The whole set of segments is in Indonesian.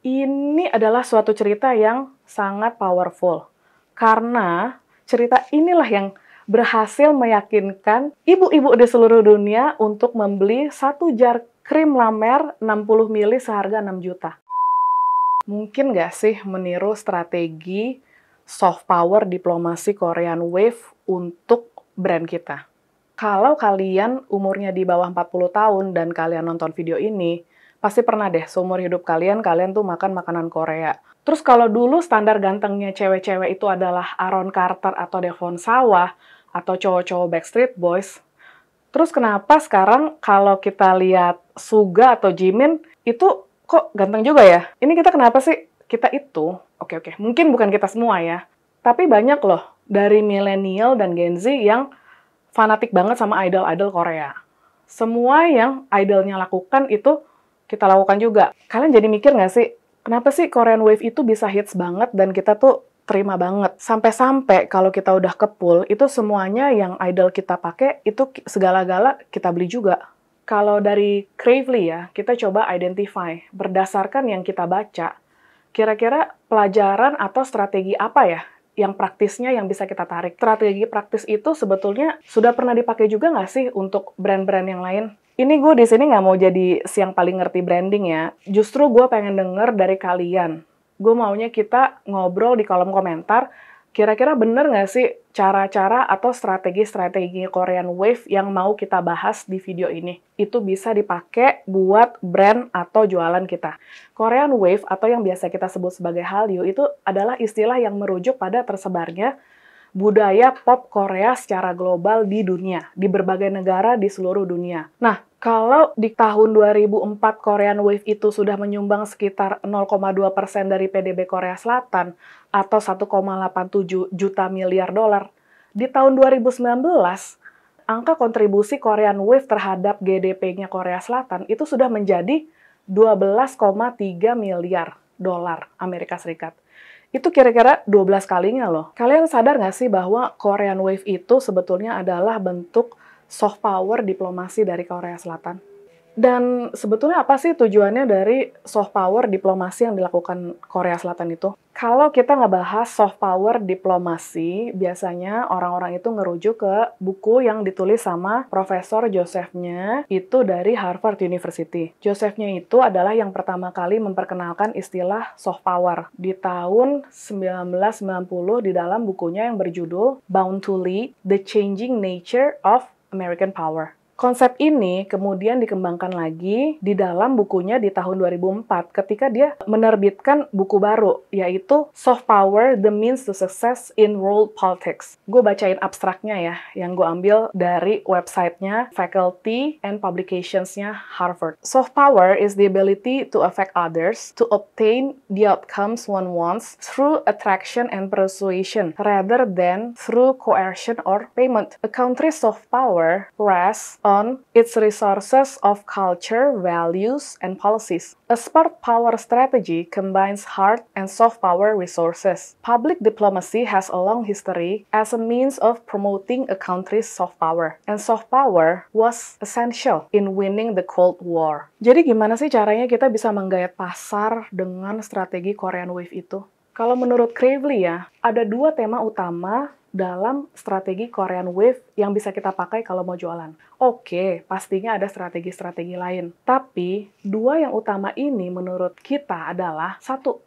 Ini adalah suatu cerita yang sangat powerful. Karena cerita inilah yang berhasil meyakinkan ibu-ibu di seluruh dunia untuk membeli satu jar krim lamer 60 mili seharga 6 juta. Mungkin nggak sih meniru strategi soft power diplomasi Korean Wave untuk brand kita? Kalau kalian umurnya di bawah 40 tahun dan kalian nonton video ini, Pasti pernah deh seumur hidup kalian, kalian tuh makan makanan Korea. Terus kalau dulu standar gantengnya cewek-cewek itu adalah Aaron Carter atau Devon Sawah atau cowok-cowok Backstreet Boys, Terus kenapa sekarang kalau kita lihat Suga atau Jimin itu kok ganteng juga ya? Ini kita kenapa sih? Kita itu, oke okay, oke, okay, mungkin bukan kita semua ya. Tapi banyak loh dari milenial dan Gen Z yang fanatik banget sama idol-idol Korea. Semua yang idolnya lakukan itu kita lakukan juga. Kalian jadi mikir nggak sih, kenapa sih Korean Wave itu bisa hits banget dan kita tuh terima banget. Sampai-sampai kalau kita udah ke pool, itu semuanya yang idol kita pakai, itu segala-gala kita beli juga. Kalau dari Cravely ya, kita coba identify berdasarkan yang kita baca, kira-kira pelajaran atau strategi apa ya yang praktisnya yang bisa kita tarik. Strategi praktis itu sebetulnya sudah pernah dipakai juga nggak sih untuk brand-brand yang lain? ini gue di sini nggak mau jadi siang paling ngerti branding ya. Justru gue pengen denger dari kalian. Gue maunya kita ngobrol di kolom komentar. Kira-kira bener nggak sih cara-cara atau strategi-strategi Korean Wave yang mau kita bahas di video ini? Itu bisa dipakai buat brand atau jualan kita. Korean Wave atau yang biasa kita sebut sebagai Hallyu itu adalah istilah yang merujuk pada tersebarnya budaya pop Korea secara global di dunia, di berbagai negara di seluruh dunia. Nah, kalau di tahun 2004 Korean Wave itu sudah menyumbang sekitar 0,2 persen dari PDB Korea Selatan atau 1,87 juta miliar dolar, di tahun 2019 angka kontribusi Korean Wave terhadap GDP-nya Korea Selatan itu sudah menjadi 12,3 miliar dolar Amerika Serikat. Itu kira-kira 12 kalinya loh. Kalian sadar nggak sih bahwa Korean Wave itu sebetulnya adalah bentuk soft power diplomasi dari Korea Selatan. Dan sebetulnya apa sih tujuannya dari soft power diplomasi yang dilakukan Korea Selatan itu? Kalau kita nggak bahas soft power diplomasi, biasanya orang-orang itu ngerujuk ke buku yang ditulis sama Profesor Josephnya itu dari Harvard University. Josephnya itu adalah yang pertama kali memperkenalkan istilah soft power di tahun 1990 di dalam bukunya yang berjudul Bound to Lead, The Changing Nature of American power. Konsep ini kemudian dikembangkan lagi di dalam bukunya di tahun 2004 ketika dia menerbitkan buku baru yaitu Soft Power: The Means to Success in World Politics. Gue bacain abstraknya ya yang gue ambil dari websitenya Faculty and Publications-nya Harvard. Soft power is the ability to affect others to obtain the outcomes one wants through attraction and persuasion rather than through coercion or payment. A country's soft power rests on its resources of culture, values, and policies. A smart power strategy combines hard and soft power resources. Public diplomacy has a long history as a means of promoting a country's soft power, and soft power was essential in winning the Cold War. Jadi gimana sih caranya kita bisa menggayat pasar dengan strategi Korean Wave itu? Kalau menurut Cravely ya, ada dua tema utama dalam strategi Korean Wave yang bisa kita pakai kalau mau jualan. Oke, pastinya ada strategi-strategi lain. Tapi, dua yang utama ini menurut kita adalah satu,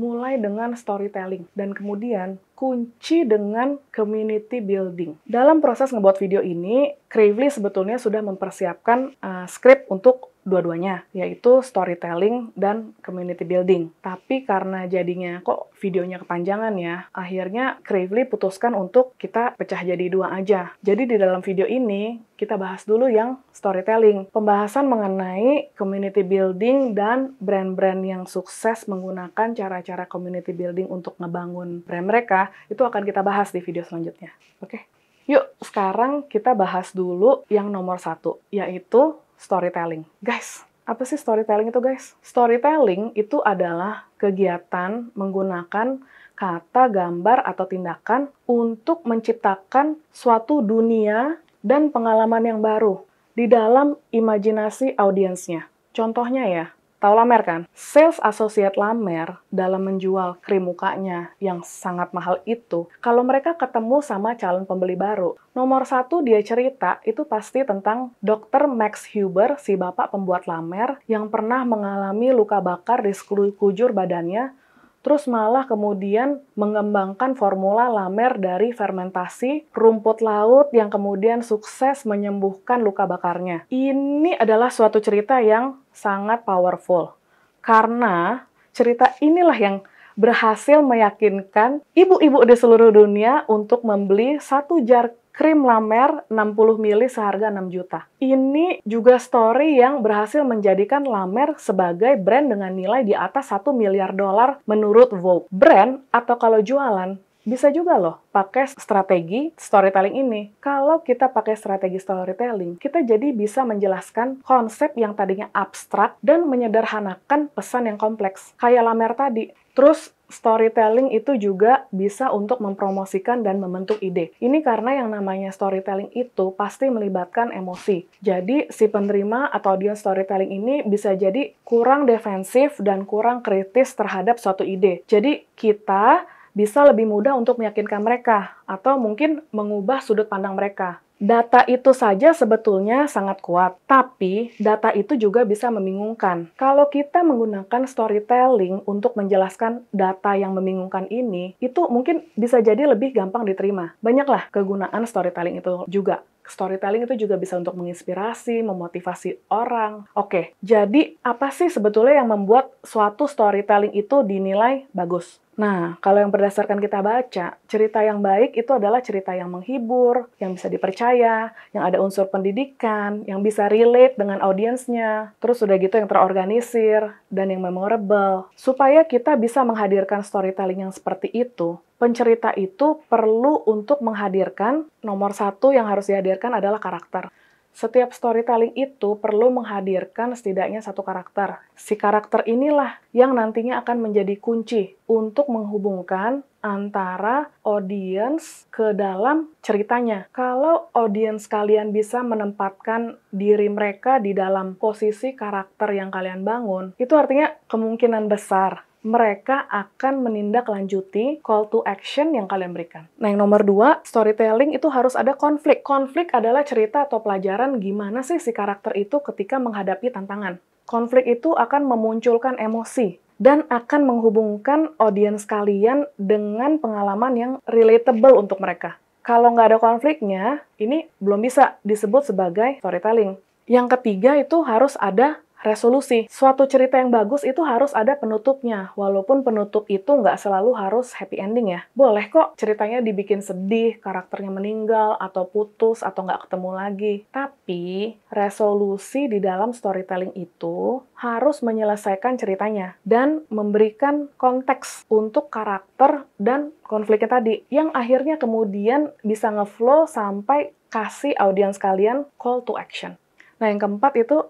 mulai dengan storytelling dan kemudian kunci dengan community building. Dalam proses ngebuat video ini, Cravely sebetulnya sudah mempersiapkan uh, eh, skrip untuk dua-duanya, yaitu storytelling dan community building. Tapi karena jadinya kok videonya kepanjangan ya, akhirnya Cravely putuskan untuk kita pecah jadi dua aja. Jadi di dalam video ini, kita bahas dulu yang storytelling. Pembahasan mengenai community building dan brand-brand yang sukses menggunakan cara-cara community building untuk ngebangun brand mereka, itu akan kita bahas di video selanjutnya. Oke? Okay? Yuk, sekarang kita bahas dulu yang nomor satu, yaitu storytelling. Guys, apa sih storytelling itu guys? Storytelling itu adalah kegiatan menggunakan kata, gambar, atau tindakan untuk menciptakan suatu dunia dan pengalaman yang baru di dalam imajinasi audiensnya. Contohnya ya, Tahu Lamer kan? Sales associate Lamer dalam menjual krim mukanya yang sangat mahal itu, kalau mereka ketemu sama calon pembeli baru, nomor satu dia cerita itu pasti tentang Dr. Max Huber, si bapak pembuat Lamer, yang pernah mengalami luka bakar di sekujur badannya terus malah kemudian mengembangkan formula lamer dari fermentasi rumput laut yang kemudian sukses menyembuhkan luka bakarnya. Ini adalah suatu cerita yang sangat powerful. Karena cerita inilah yang berhasil meyakinkan ibu-ibu di seluruh dunia untuk membeli satu jar krim lamer 60 mili seharga 6 juta. Ini juga story yang berhasil menjadikan lamer sebagai brand dengan nilai di atas 1 miliar dolar menurut Vogue. Brand atau kalau jualan bisa juga loh pakai strategi storytelling ini. Kalau kita pakai strategi storytelling, kita jadi bisa menjelaskan konsep yang tadinya abstrak dan menyederhanakan pesan yang kompleks. Kayak Lamer tadi. Terus storytelling itu juga bisa untuk mempromosikan dan membentuk ide. Ini karena yang namanya storytelling itu pasti melibatkan emosi. Jadi si penerima atau audiens storytelling ini bisa jadi kurang defensif dan kurang kritis terhadap suatu ide. Jadi kita bisa lebih mudah untuk meyakinkan mereka atau mungkin mengubah sudut pandang mereka. Data itu saja sebetulnya sangat kuat, tapi data itu juga bisa membingungkan. Kalau kita menggunakan storytelling untuk menjelaskan data yang membingungkan ini, itu mungkin bisa jadi lebih gampang diterima. Banyaklah kegunaan storytelling itu juga storytelling itu juga bisa untuk menginspirasi, memotivasi orang. Oke, jadi apa sih sebetulnya yang membuat suatu storytelling itu dinilai bagus? Nah, kalau yang berdasarkan kita baca, cerita yang baik itu adalah cerita yang menghibur, yang bisa dipercaya, yang ada unsur pendidikan, yang bisa relate dengan audiensnya, terus sudah gitu yang terorganisir, dan yang memorable. Supaya kita bisa menghadirkan storytelling yang seperti itu, pencerita itu perlu untuk menghadirkan nomor satu yang harus dihadirkan adalah karakter. Setiap storytelling itu perlu menghadirkan setidaknya satu karakter. Si karakter inilah yang nantinya akan menjadi kunci untuk menghubungkan antara audience ke dalam ceritanya. Kalau audience kalian bisa menempatkan diri mereka di dalam posisi karakter yang kalian bangun, itu artinya kemungkinan besar mereka akan menindaklanjuti call to action yang kalian berikan. Nah, yang nomor dua, storytelling itu harus ada konflik. Konflik adalah cerita atau pelajaran gimana sih si karakter itu ketika menghadapi tantangan. Konflik itu akan memunculkan emosi dan akan menghubungkan audiens kalian dengan pengalaman yang relatable untuk mereka. Kalau nggak ada konfliknya, ini belum bisa disebut sebagai storytelling. Yang ketiga itu harus ada resolusi. Suatu cerita yang bagus itu harus ada penutupnya, walaupun penutup itu nggak selalu harus happy ending ya. Boleh kok ceritanya dibikin sedih, karakternya meninggal, atau putus, atau nggak ketemu lagi. Tapi, resolusi di dalam storytelling itu harus menyelesaikan ceritanya dan memberikan konteks untuk karakter dan konfliknya tadi yang akhirnya kemudian bisa ngeflow sampai kasih audiens kalian call to action. Nah, yang keempat itu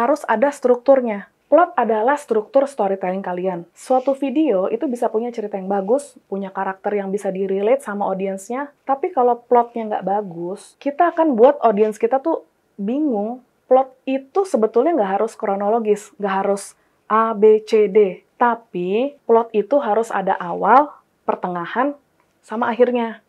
harus ada strukturnya. Plot adalah struktur storytelling kalian. Suatu video itu bisa punya cerita yang bagus, punya karakter yang bisa di-relate sama audiensnya, tapi kalau plotnya nggak bagus, kita akan buat audiens kita tuh bingung plot itu sebetulnya nggak harus kronologis, nggak harus A, B, C, D. Tapi plot itu harus ada awal, pertengahan, sama akhirnya.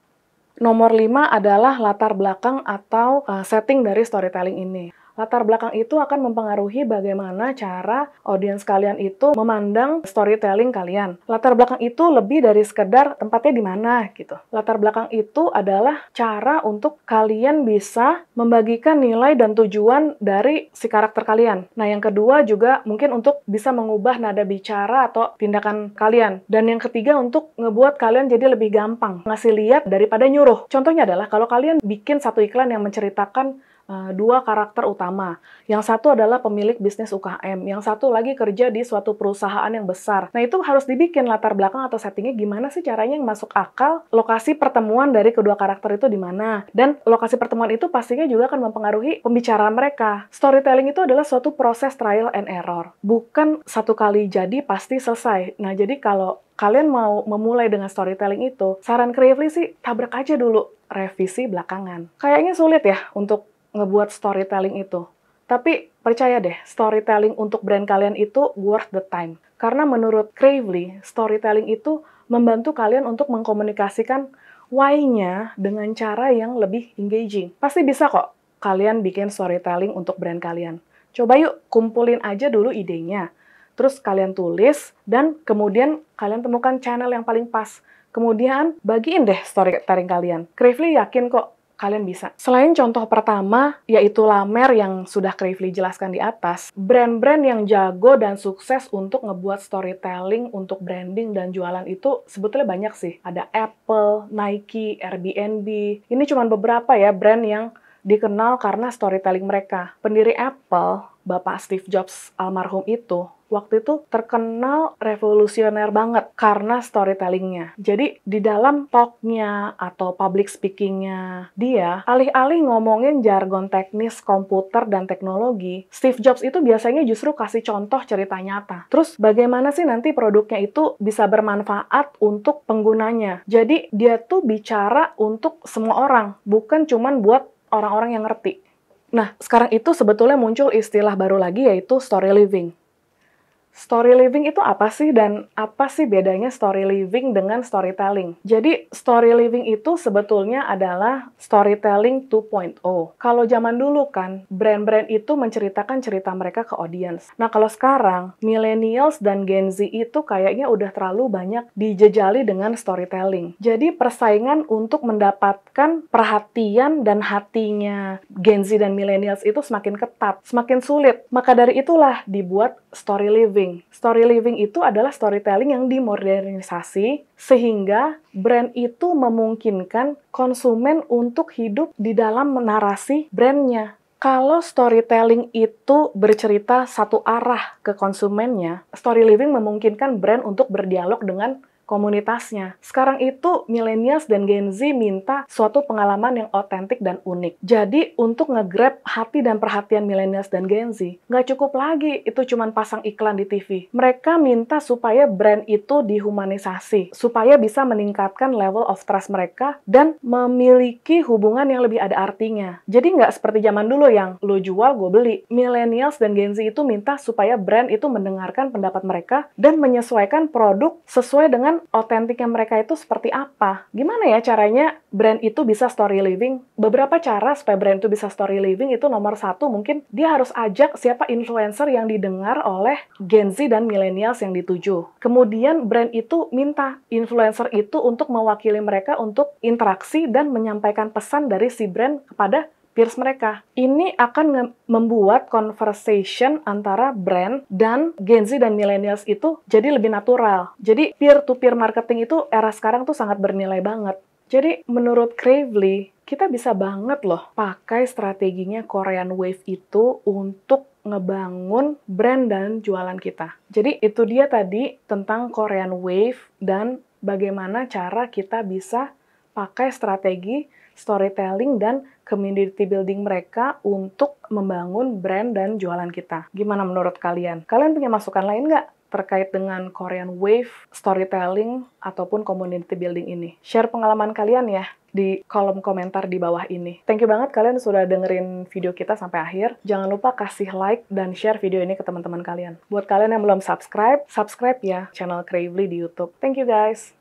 Nomor lima adalah latar belakang atau eh, setting dari storytelling ini latar belakang itu akan mempengaruhi bagaimana cara audiens kalian itu memandang storytelling kalian. Latar belakang itu lebih dari sekedar tempatnya di mana gitu. Latar belakang itu adalah cara untuk kalian bisa membagikan nilai dan tujuan dari si karakter kalian. Nah, yang kedua juga mungkin untuk bisa mengubah nada bicara atau tindakan kalian. Dan yang ketiga untuk ngebuat kalian jadi lebih gampang ngasih lihat daripada nyuruh. Contohnya adalah kalau kalian bikin satu iklan yang menceritakan Eh, dua karakter utama. Yang satu adalah pemilik bisnis UKM, yang satu lagi kerja di suatu perusahaan yang besar. Nah, itu harus dibikin latar belakang atau settingnya gimana sih caranya yang masuk akal, lokasi pertemuan dari kedua karakter itu di mana, dan lokasi pertemuan itu pastinya juga akan mempengaruhi pembicaraan mereka. Storytelling itu adalah suatu proses trial and error, bukan satu kali jadi pasti selesai. Nah, jadi kalau kalian mau memulai dengan storytelling itu, saran kreatif sih tabrak aja dulu revisi belakangan. Kayaknya sulit ya untuk ngebuat storytelling itu. Tapi percaya deh, storytelling untuk brand kalian itu worth the time. Karena menurut Cravely, storytelling itu membantu kalian untuk mengkomunikasikan why-nya dengan cara yang lebih engaging. Pasti bisa kok kalian bikin storytelling untuk brand kalian. Coba yuk kumpulin aja dulu idenya. Terus kalian tulis dan kemudian kalian temukan channel yang paling pas. Kemudian bagiin deh storytelling kalian. Cravely yakin kok kalian bisa. Selain contoh pertama, yaitu Lamer yang sudah Cravely jelaskan di atas, brand-brand yang jago dan sukses untuk ngebuat storytelling untuk branding dan jualan itu sebetulnya banyak sih. Ada Apple, Nike, Airbnb. Ini cuma beberapa ya brand yang dikenal karena storytelling mereka. Pendiri Apple, Bapak Steve Jobs almarhum itu, waktu itu terkenal revolusioner banget karena storytellingnya. Jadi di dalam talknya atau public speakingnya dia, alih-alih ngomongin jargon teknis komputer dan teknologi, Steve Jobs itu biasanya justru kasih contoh cerita nyata. Terus bagaimana sih nanti produknya itu bisa bermanfaat untuk penggunanya? Jadi dia tuh bicara untuk semua orang, bukan cuman buat orang-orang yang ngerti. Nah, sekarang itu sebetulnya muncul istilah baru lagi yaitu story living Story living itu apa sih dan apa sih bedanya story living dengan storytelling? Jadi story living itu sebetulnya adalah storytelling 2.0. Kalau zaman dulu kan brand-brand itu menceritakan cerita mereka ke audience. Nah kalau sekarang millennials dan Gen Z itu kayaknya udah terlalu banyak dijejali dengan storytelling. Jadi persaingan untuk mendapatkan perhatian dan hatinya Gen Z dan millennials itu semakin ketat, semakin sulit. Maka dari itulah dibuat story living living. Story living itu adalah storytelling yang dimodernisasi sehingga brand itu memungkinkan konsumen untuk hidup di dalam narasi brandnya. Kalau storytelling itu bercerita satu arah ke konsumennya, story living memungkinkan brand untuk berdialog dengan komunitasnya. Sekarang itu millennials dan Gen Z minta suatu pengalaman yang otentik dan unik. Jadi untuk ngegrab hati dan perhatian millennials dan Gen Z, nggak cukup lagi itu cuman pasang iklan di TV. Mereka minta supaya brand itu dihumanisasi, supaya bisa meningkatkan level of trust mereka dan memiliki hubungan yang lebih ada artinya. Jadi nggak seperti zaman dulu yang lo jual, gue beli. Millennials dan Gen Z itu minta supaya brand itu mendengarkan pendapat mereka dan menyesuaikan produk sesuai dengan otentiknya mereka itu seperti apa. Gimana ya caranya brand itu bisa story living? Beberapa cara supaya brand itu bisa story living itu nomor satu mungkin dia harus ajak siapa influencer yang didengar oleh Gen Z dan millennials yang dituju. Kemudian brand itu minta influencer itu untuk mewakili mereka untuk interaksi dan menyampaikan pesan dari si brand kepada peers mereka. Ini akan membuat conversation antara brand dan Gen Z dan millennials itu jadi lebih natural. Jadi peer to peer marketing itu era sekarang tuh sangat bernilai banget. Jadi menurut Cravely, kita bisa banget loh pakai strateginya Korean Wave itu untuk ngebangun brand dan jualan kita. Jadi itu dia tadi tentang Korean Wave dan bagaimana cara kita bisa pakai strategi storytelling dan community building mereka untuk membangun brand dan jualan kita. Gimana menurut kalian? Kalian punya masukan lain nggak terkait dengan Korean Wave, storytelling, ataupun community building ini. Share pengalaman kalian ya di kolom komentar di bawah ini. Thank you banget kalian sudah dengerin video kita sampai akhir. Jangan lupa kasih like dan share video ini ke teman-teman kalian. Buat kalian yang belum subscribe, subscribe ya channel Cravely di YouTube. Thank you guys.